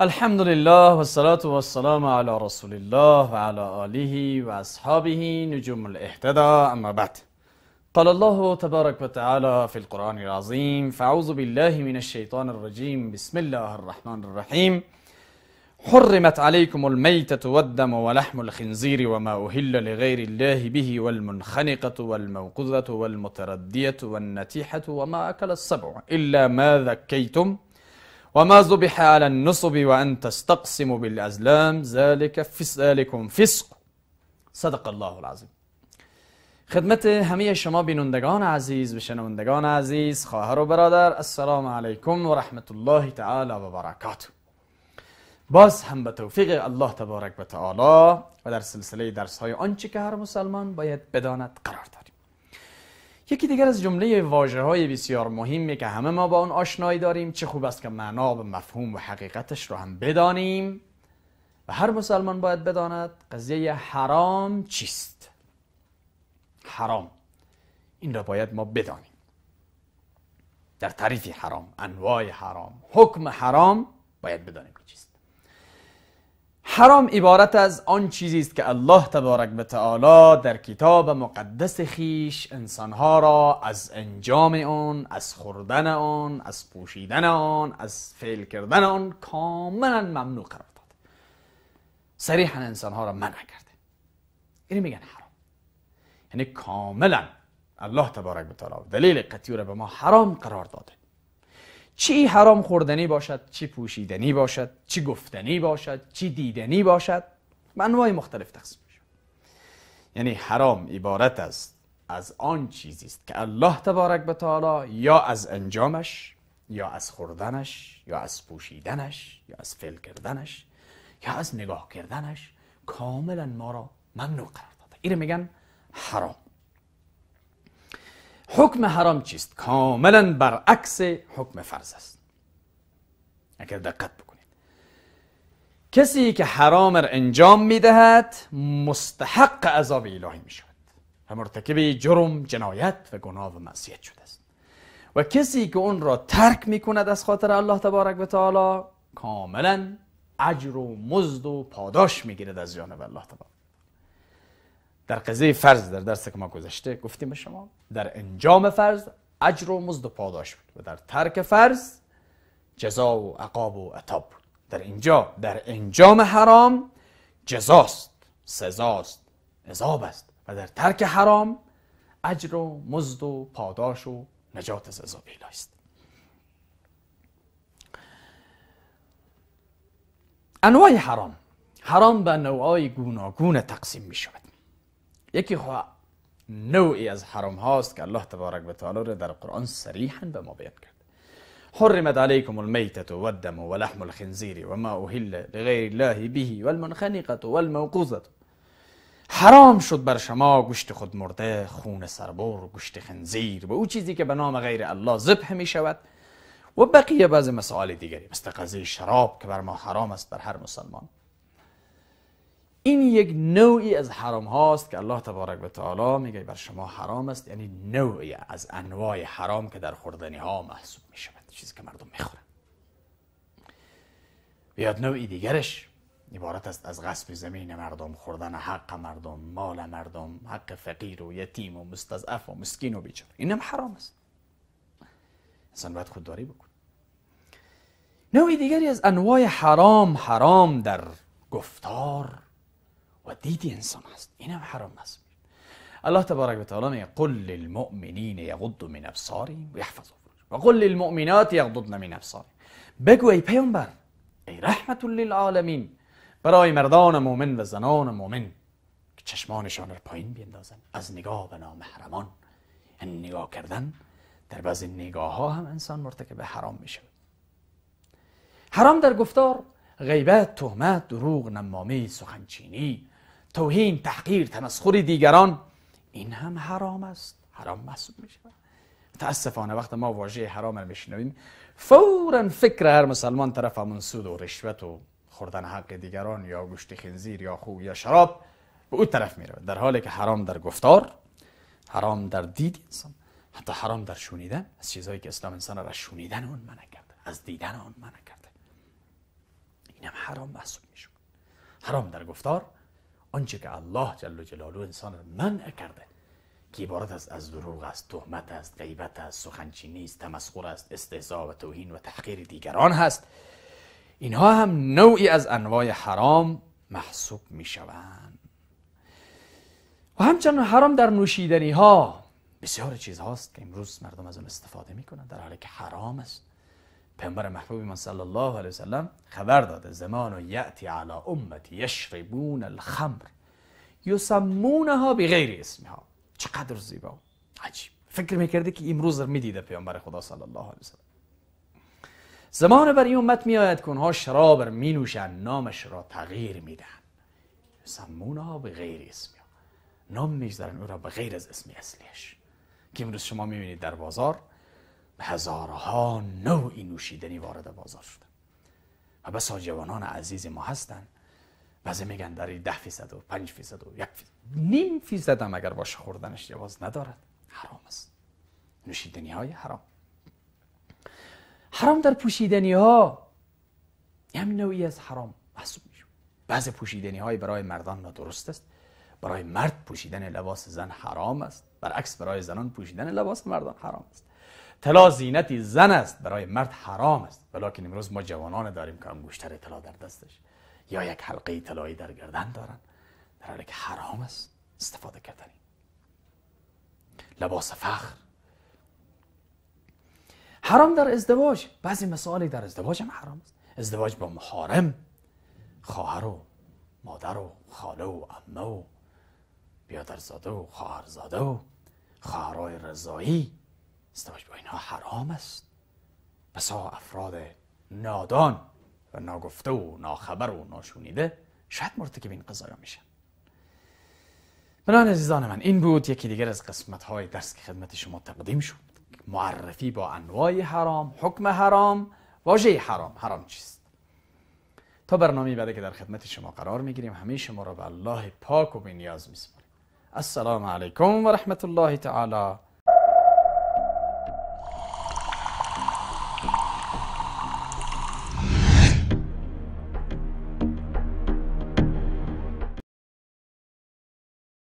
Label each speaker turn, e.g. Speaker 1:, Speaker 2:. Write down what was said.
Speaker 1: الحمد لله والصلاة والسلام على رسول الله وعلى آله وأصحابه نجوم الاهتدى أما بعد قال الله تبارك وتعالى في القرآن العظيم فأعوذ بالله من الشيطان الرجيم بسم الله الرحمن الرحيم حرمت عليكم الميتة والدم ولحم الخنزير وما أهل لغير الله به والمنخنقة والموقذة والمتردية والنتيحة وما أكل السبع إلا ما ذكيتم وما ذبح على النصب وأن تستقسموا بالأزلام ذلك فسالكم فسق صدق الله العظيم خدمت همه شما بینندگان عزیز و شنوندگان عزیز خواهر و برادر السلام علیکم و رحمت الله تعالی و برکاته باز هم به توفیق الله تبارک و تعالی و در سلسله درس های آنچه که هر مسلمان باید بداند قرار داریم یکی دیگر از جمله واجه های بسیار مهمی که همه ما با اون آشنایی داریم چه خوب است که معنا و مفهوم و حقیقتش رو هم بدانیم و هر مسلمان باید بداند قضیه حرام چیست حرام این را باید ما بدانیم در تعریف حرام انواع حرام حکم حرام باید بدانیم که چیست حرام عبارت از آن چیزی است که الله تبارک به تعالی در کتاب مقدس خیش انسانها را از انجام آن، از خوردن آن، از پوشیدن آن، از فعل کردن آن کاملا ممنوع قرار داد. صریحا انسانها را منع کرده. اینو یعنی میگن حرام. یعنی کاملا الله تبارک به تعالی دلیل قطعی را به ما حرام قرار داده. چی حرام خوردنی باشد چی پوشیدنی باشد چی گفتنی باشد چی دیدنی باشد به انواع مختلف تقسیم میشه یعنی حرام عبارت است از آن چیزی است که الله تبارک به تعالی یا از انجامش یا از خوردنش یا از پوشیدنش یا از فعل کردنش یا از نگاه کردنش کاملا ما را ممنوع قرار داده اینو میگن حرام حکم حرام چیست کاملا برعکس حکم فرض است اگر دقت بکنید کسی که حرام را انجام میدهد مستحق عذاب الهی می شود و مرتکب جرم جنایت و گناه و معصیت شده است و کسی که اون را ترک می کند از خاطر الله تبارک و تعالی کاملا اجر و مزد و پاداش میگیرد از جانب الله تبارک در قضیه فرض در درس که ما گذشته گفتیم به شما در انجام فرض اجر و مزد و پاداش بود و در ترک فرض جزا و عقاب و عطاب بود در اینجا در انجام حرام جزاست سزاست عذاب است و در ترک حرام اجر و مزد و پاداش و نجات از عذاب الهی است انواع حرام حرام به نوعای گوناگون تقسیم می شود یکی خواه نوعی از حرام هاست که الله تبارک به تعالی در قرآن صریحا به ما بیان کرد حرمت علیکم المیتة و لحم الخنزیر ما اهل لغیر الله به و الموقوزت. حرام شد بر شما گوشت خود مرده خون سربور، گوشت خنزیر و او چیزی که به نام غیر الله ذبح می شود و بقیه بعض مسائل دیگری مثل شراب که بر ما حرام است بر هر مسلمان این یک نوعی از حرام هاست که الله تبارک و تعالی میگه بر شما حرام است یعنی نوعی از انواع حرام که در خوردنی ها محسوب می شود چیزی که مردم میخورن بیاد نوعی دیگرش عبارت است از غصب زمین مردم خوردن حق مردم مال مردم حق فقیر و یتیم و مستضعف و مسکین و بیچار اینم حرام است انسان باید خودداری بکن نوعی دیگری از انواع حرام حرام در گفتار و دیدی انسان است اینم حرام است الله تبارک و تعالی میگه قل للمؤمنین یغضوا من ابصارهم و و قل للمؤمنات یغضضن من ابصارهم بگو ای پیامبر ای رحمت للعالمین برای مردان مؤمن و زنان مؤمن که چشمانشان را پایین بیندازن از نگاه به نامحرمان این یعنی نگاه کردن در بعض نگاه ها هم انسان مرتکب حرام میشه حرام در گفتار غیبت، تهمت، دروغ، نمامی، سخنچینی توهین تحقیر تمسخر دیگران این هم حرام است حرام محسوب می شود متاسفانه وقت ما واژه حرام رو میشنویم فورا فکر هر مسلمان طرف همون و رشوت و خوردن حق دیگران یا گوشت خنزیر یا خو یا شراب به اون طرف میره در حالی که حرام در گفتار حرام در دید انسان حتی حرام در شنیدن از چیزهایی که اسلام انسان را شنیدن اون منع کرده از دیدن آن منع کرده این حرام محسوب میشه حرام در گفتار آنچه که الله جل جلاله انسان را منع کرده که عبارت است از دروغ است تهمت است غیبت است سخنچینی است تمسخر است استهزا و توهین و تحقیر دیگران هست اینها هم نوعی از انواع حرام محسوب می شوند و همچنان حرام در نوشیدنی ها بسیار چیز هاست که امروز مردم از اون استفاده می کنند در حالی که حرام است پیامبر محبوب ما صلی الله علیه وسلم خبر داده زمان و یعتی علی امتی یشربون الخمر یسمونها بغیر غیر اسمها چقدر زیبا عجیب فکر میکرده که امروز رو میدیده پیامبر خدا صلی الله علیه وسلم زمان بر این امت میآید که اونها شراب رو می نوشن نامش را تغییر میدن یسمونها بغیر غیر اسمها نام میگذارن او را به غیر از اسم اصلیش که امروز شما میبینید در بازار هزارها نوعی نوشیدنی وارد بازار شده و بسا جوانان عزیز ما هستند بعضی میگن در ده فیصد و پنج فیصد و یک فیصد نیم فیصد هم اگر باشه خوردنش جواز ندارد حرام است نوشیدنی های حرام حرام در پوشیدنی ها هم یعنی نوعی از حرام محسوب میشه بعض پوشیدنی های برای مردان نادرست است برای مرد پوشیدن لباس زن حرام است برعکس برای زنان پوشیدن لباس مردان حرام است طلا زینتی زن است برای مرد حرام است ولیکن امروز ما جوانان داریم که انگشتر طلا در دستش یا یک حلقه طلایی در گردن دارن در حالی که حرام است استفاده کردن لباس فخر حرام در ازدواج بعضی مسائلی در ازدواج هم حرام است ازدواج با محارم خواهر و مادر و خاله و عمه و بیادرزاده و خواهرزاده و خواهرای رضایی ازدواج با اینها حرام است بسا افراد نادان و ناگفته و ناخبر و ناشونیده شاید مرتکب این قضایا میشن بنابراین عزیزان من این بود یکی دیگر از قسمت های درس که خدمت شما تقدیم شد معرفی با انواع حرام حکم حرام واژه حرام حرام چیست تا برنامه بعد که در خدمت شما قرار میگیریم همه شما را به الله پاک و بینیاز میسپاریم السلام علیکم و رحمت الله تعالی